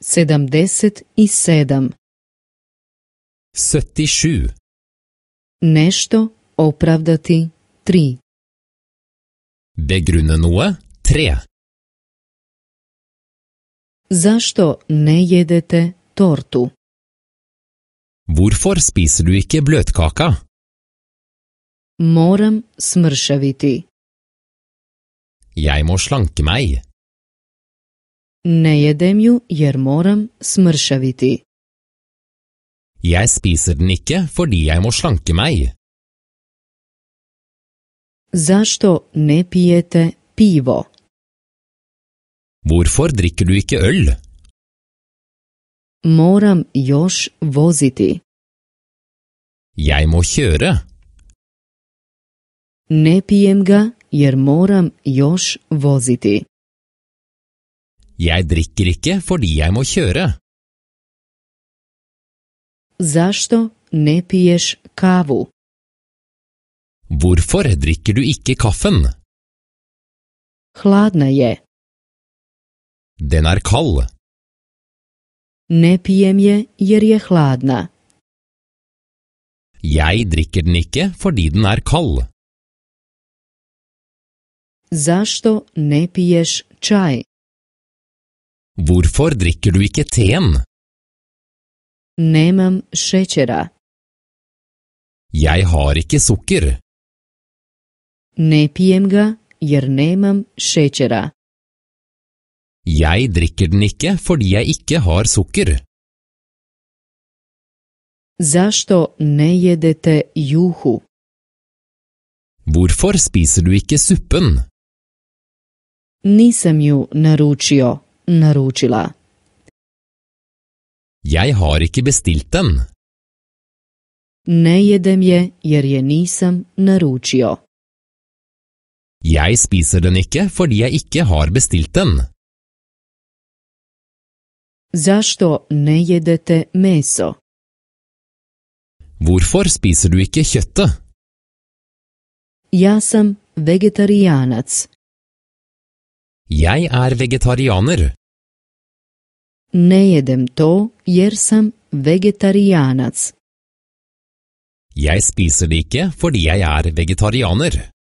77. Nešto opravdati 3. Begrunne noe 3. Zašto ne jedete tortu? Hvorfor spiser du ikke bløtkaka? Moram smršaviti. Jeg må slanke meg. Ne jedem ju jer moram smršaviti. Jeg spiser den ikke fordi jeg må slanke meg. Zašto ne pijete pivo? Hvorfor drikker du ikke øl? Moram još voziti. Jeg må kjøre. Ne pijem ga jer moram još voziti. Jeg drikker ikke fordi jeg må kjøre. Zašto ne piješ kavu? Hvorfor drikker du ikke kaffen? Hladna je. Den er kald. Ne pijem je jer je hladna. Jeg drikker den ikke fordi den er kald. Zašto ne piješ čaj? Hvorfor drikker du ikke teen? Nemam šećera. Jeg har ikke sukker. Ne pijem ga jer nemam šećera. Jeg drikker den ikke fordi jeg ikke har sukker. Zašto ne jedete juhu? Hvorfor spiser du ikke suppen? Nisam ju naručio naručila. Jeg har ikke bestilt den. Ne jedem je jer je nisam naručio. Jeg spiser den ikke fordi jeg ikke har bestilt den. Zašto ne jedete meso? Hvorfor spiser du ikke kjøttet? Ja sam vegetarianac. Jeg er vegetarianer. Ne jedem to jer sam vegetarianac. Jeg spiser det ikke fordi jeg er vegetarianer.